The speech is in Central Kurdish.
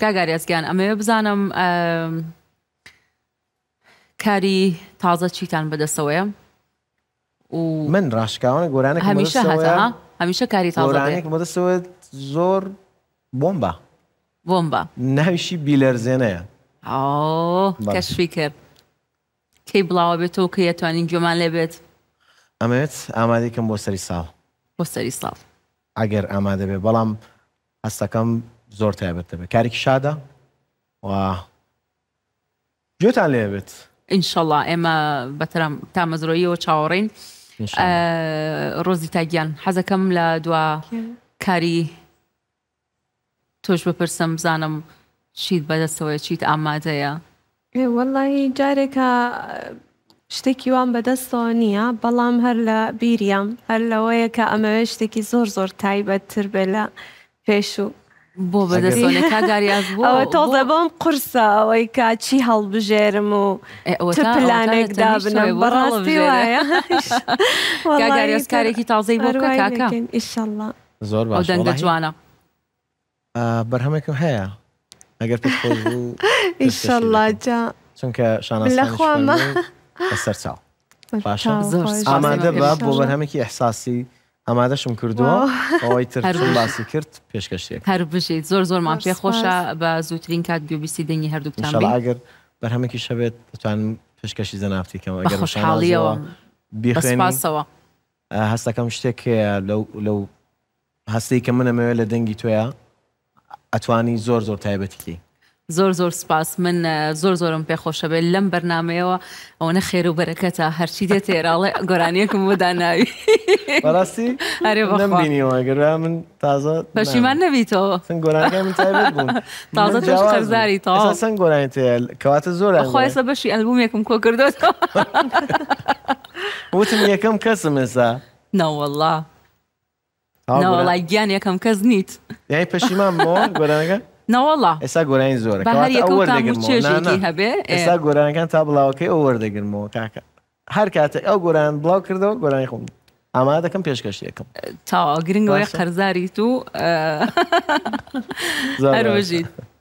تکاگارێزگیان ئەمەوێ بزانم کاری تازە چیتان بەدەستەوەە و من ڕاشکاوانە گۆرانە هەمیشە هەتا هەمیشە کاری تاڵانێک بەدەستەوە زۆر بۆمبە بۆمبە ناویشی بیلەرزێنەیە کەشفی کرد کەی بڵاوە بێتەوە کە یەتوانین گوێمان لێ بێت ئەمەوێت ئامادەیکم بۆ سەری ساڵ بۆ سەری ساڵ ئەگەر ئامادە بێ بەڵام هەستەکەم زۆر تایبەت دەبێت کارێکی شادە گوێتان لێبێت ئینشەڵە ئێمە بەتەرم تا مەزرۆیەوە چاوەڕین ڕۆزی تاگیان حەزەکەم لە دوا کاری تۆش بپرسم بزانم چیت بەدەستەوەی چیت ئامادەیە وەڵی جارێکە شتێکی وان بەدەستەوە نییە بەڵام هەر لە بیریام هەر لەوەیە کە ئەمەوێ شتێکی زۆر زۆر تایبەتتر بێ لە پێش و بۆ بەدەستۆنێ کاگاریاز بوو ئەوە تۆڵە بۆم قرسە ئەوەی کاچی هەڵبژێرم و پلانێک دابنە بەڕاستی وایە کاگاریاز کارێکی تازەی بۆ کاکە ئیشله زۆر باش دەنگە جوانە بەرهەمێکم هەیە ئەگەر ئیشله جا چونکە شانە لە خوامە سەر چاو باشە زۆر ئامادە بە بۆ بەرهەمێکی ئەحساسی ئەمادەشم کردووە ئەوەی تر باسی کرد پێشکەشتێک هەر بشیت زۆر زۆر ما پێ خۆشە بە زووترین کات بیبیسی دەنگی هەردووکتانگەر بەرهەمێکی شەوێت دەتوانم پێشکەشی زەنافتیکەمە گەر شڵیەوە بیخێنسەوە هەستەکەم شتێک لەو هەستی کە منەمەوێت لە دەنگی توۆە ئەتوانی زۆر زۆر تایبەتی زۆر زۆر سپاس من زۆر زۆرم پێ لەم و ئەوەنە خیر و بەرەکەتە هەرچی دێت ێراڵێ گۆرانیەکم من تازە پەشیمان نەبییتەوە تازە قەرزاری تا گۆرانی کەواتە زۆر بەشی ئەلبومێکم کۆ وتم یەکەم کەسم نه ناوەڵای گیان یەکەم کەس نیت یای یعنی پەشیمان بۆ نەوەڵا ئێستا گۆرانی زۆر هەبێ ئێستا گۆرانەکان تا بڵاوەکەی ئەو وەردەگرمەوە کاکە هەر کاتێک ئەو گۆران بڵاو کردەوە گۆرانی خۆم ئامادە دەکەم پێشکەشتێکم تاوا گرنگەوەی قەرزاری تو ئەرۆژیت.